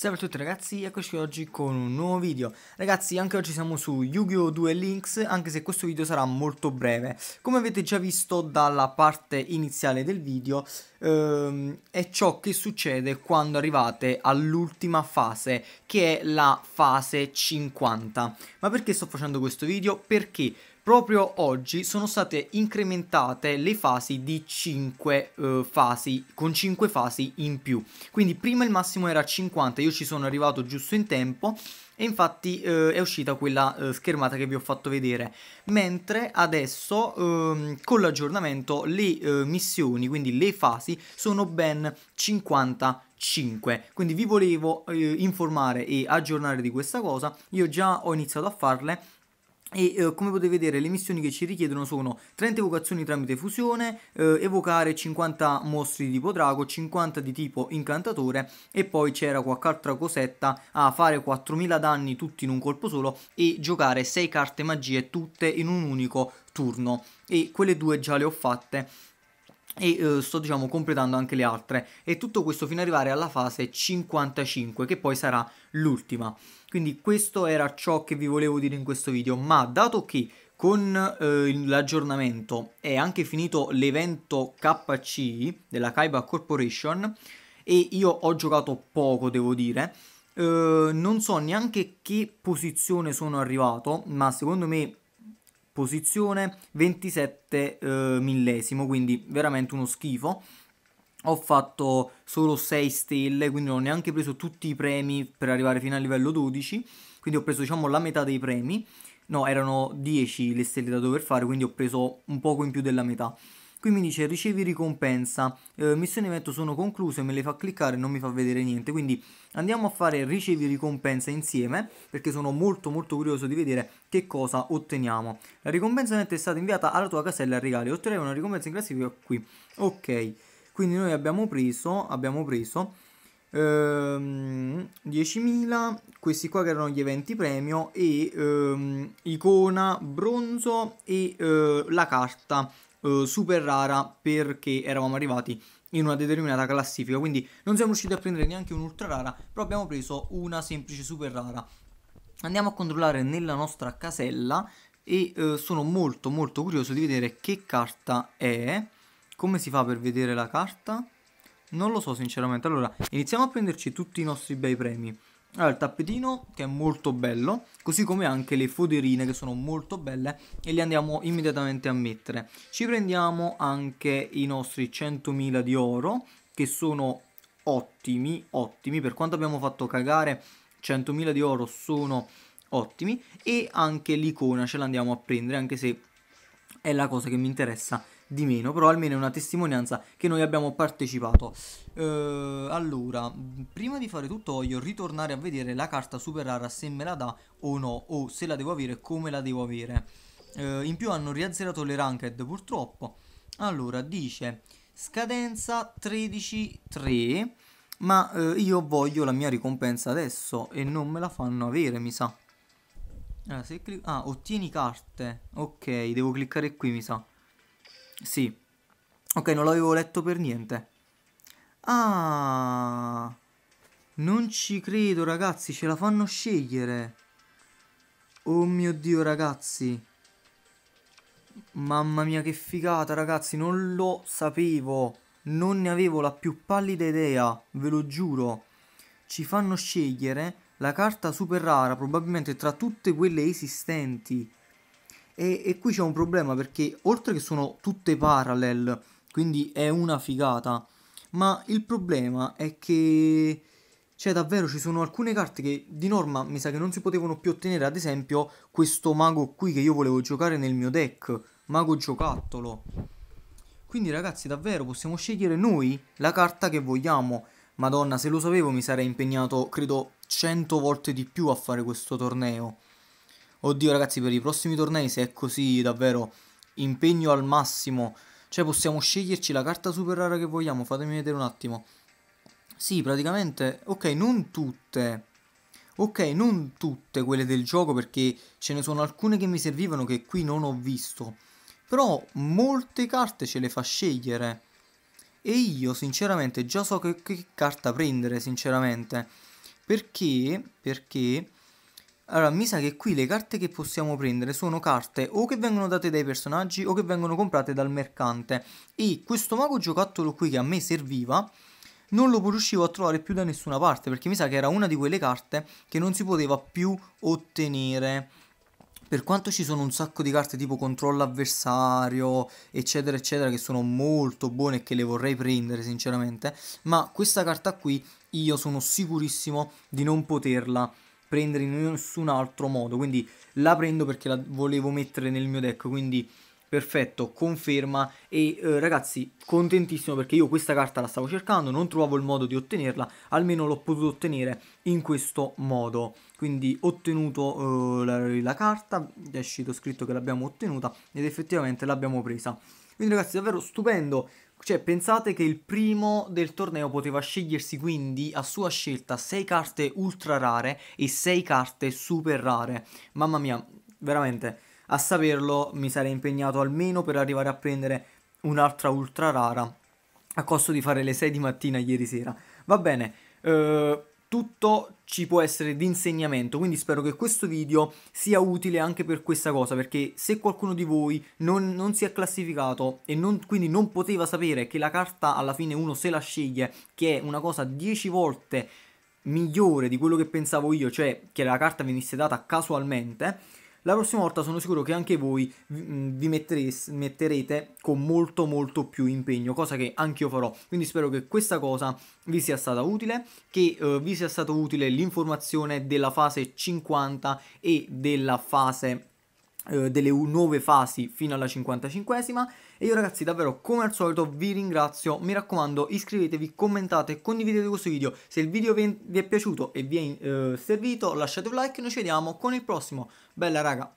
Salve a tutti ragazzi, eccoci oggi con un nuovo video Ragazzi, anche oggi siamo su Yu-Gi-Oh! 2 Links Anche se questo video sarà molto breve Come avete già visto dalla parte iniziale del video ehm, È ciò che succede quando arrivate all'ultima fase Che è la fase 50 Ma perché sto facendo questo video? Perché proprio oggi sono state incrementate le fasi di 5 eh, fasi, con 5 fasi in più. Quindi prima il massimo era 50, io ci sono arrivato giusto in tempo e infatti eh, è uscita quella eh, schermata che vi ho fatto vedere. Mentre adesso ehm, con l'aggiornamento le eh, missioni, quindi le fasi, sono ben 55. Quindi vi volevo eh, informare e aggiornare di questa cosa, io già ho iniziato a farle e eh, come potete vedere le missioni che ci richiedono sono 30 evocazioni tramite fusione, eh, evocare 50 mostri di tipo drago, 50 di tipo incantatore e poi c'era qualche altra cosetta a fare 4000 danni tutti in un colpo solo e giocare 6 carte magie tutte in un unico turno e quelle due già le ho fatte e eh, sto diciamo completando anche le altre e tutto questo fino ad arrivare alla fase 55 che poi sarà l'ultima quindi questo era ciò che vi volevo dire in questo video ma dato che con eh, l'aggiornamento è anche finito l'evento KC della Kaiba Corporation e io ho giocato poco devo dire eh, non so neanche che posizione sono arrivato ma secondo me posizione 27 eh, millesimo quindi veramente uno schifo ho fatto solo 6 stelle quindi non ho neanche preso tutti i premi per arrivare fino al livello 12 quindi ho preso diciamo la metà dei premi no erano 10 le stelle da dover fare quindi ho preso un poco in più della metà Qui mi dice ricevi ricompensa, eh, missioni evento sono concluse, me le fa cliccare e non mi fa vedere niente, quindi andiamo a fare ricevi ricompensa insieme perché sono molto molto curioso di vedere che cosa otteniamo. La ricompensa evento è stata inviata alla tua casella regali, otterrai una ricompensa in classifica qui, ok, quindi noi abbiamo preso, abbiamo preso ehm, 10.000, questi qua che erano gli eventi premio e ehm, icona bronzo e eh, la carta eh, super rara perché eravamo arrivati in una determinata classifica, quindi non siamo riusciti a prendere neanche un'ultra rara, però abbiamo preso una semplice super rara. Andiamo a controllare nella nostra casella e eh, sono molto molto curioso di vedere che carta è. Come si fa per vedere la carta? Non lo so sinceramente. Allora, iniziamo a prenderci tutti i nostri bei premi. Allora, il tappetino che è molto bello, così come anche le foderine che sono molto belle e le andiamo immediatamente a mettere. Ci prendiamo anche i nostri 100.000 di oro che sono ottimi, ottimi, per quanto abbiamo fatto cagare 100.000 di oro sono ottimi e anche l'icona ce l'andiamo a prendere anche se è la cosa che mi interessa di meno, però almeno è una testimonianza che noi abbiamo partecipato. Eh, allora, prima di fare tutto voglio ritornare a vedere la carta super rara se me la dà o no, o se la devo avere come la devo avere. Eh, in più hanno riazzerato le ranked purtroppo. Allora, dice scadenza 13-3, ma eh, io voglio la mia ricompensa adesso e non me la fanno avere, mi sa. Allora, ah, ottieni carte. Ok, devo cliccare qui, mi sa. Sì. Ok, non l'avevo letto per niente. Ah. Non ci credo, ragazzi, ce la fanno scegliere. Oh mio Dio, ragazzi. Mamma mia, che figata, ragazzi, non lo sapevo. Non ne avevo la più pallida idea, ve lo giuro. Ci fanno scegliere la carta super rara, probabilmente tra tutte quelle esistenti. E, e qui c'è un problema perché oltre che sono tutte parallel, quindi è una figata, ma il problema è che... Cioè, davvero ci sono alcune carte che di norma mi sa che non si potevano più ottenere. Ad esempio, questo mago qui che io volevo giocare nel mio deck. Mago giocattolo. Quindi, ragazzi, davvero possiamo scegliere noi la carta che vogliamo. Madonna, se lo sapevo mi sarei impegnato, credo, 100 volte di più a fare questo torneo. Oddio ragazzi, per i prossimi tornei se è così davvero impegno al massimo, cioè possiamo sceglierci la carta super rara che vogliamo, fatemi vedere un attimo. Sì, praticamente, ok, non tutte, ok, non tutte quelle del gioco perché ce ne sono alcune che mi servivano che qui non ho visto, però molte carte ce le fa scegliere. E io sinceramente già so che, che carta prendere, sinceramente. Perché? Perché? Allora, mi sa che qui le carte che possiamo prendere sono carte o che vengono date dai personaggi o che vengono comprate dal mercante. E questo mago giocattolo qui che a me serviva, non lo riuscivo a trovare più da nessuna parte, perché mi sa che era una di quelle carte che non si poteva più ottenere. Per quanto ci sono un sacco di carte tipo controllo avversario, eccetera, eccetera, che sono molto buone e che le vorrei prendere sinceramente, ma questa carta qui io sono sicurissimo di non poterla prendere in nessun altro modo. Quindi la prendo perché la volevo mettere nel mio deck. Quindi perfetto, conferma. E eh, ragazzi, contentissimo perché io questa carta la stavo cercando, non trovavo il modo di ottenerla. Almeno l'ho potuto ottenere in questo modo. Quindi ho ottenuto eh, la, la carta, è uscito scritto che l'abbiamo ottenuta ed effettivamente l'abbiamo presa. Quindi ragazzi, davvero stupendo cioè, pensate che il primo del torneo poteva scegliersi quindi a sua scelta 6 carte ultra rare e 6 carte super rare. Mamma mia, veramente, a saperlo mi sarei impegnato almeno per arrivare a prendere un'altra ultra rara a costo di fare le 6 di mattina ieri sera. Va bene, eh tutto ci può essere di insegnamento, quindi spero che questo video sia utile anche per questa cosa, perché se qualcuno di voi non, non si è classificato e non, quindi non poteva sapere che la carta alla fine uno se la sceglie, che è una cosa 10 volte migliore di quello che pensavo io, cioè che la carta venisse data casualmente, la prossima volta sono sicuro che anche voi vi mm, metterete con molto molto più impegno, cosa che anch'io farò. Quindi spero che questa cosa vi sia stata utile, che eh, vi sia stata utile l'informazione della fase 50 e della fase eh, delle nuove fasi fino alla 55esima e io ragazzi davvero come al solito vi ringrazio mi raccomando iscrivetevi commentate condividete questo video se il video vi è piaciuto e vi è eh, servito lasciate un like e noi ci vediamo con il prossimo bella raga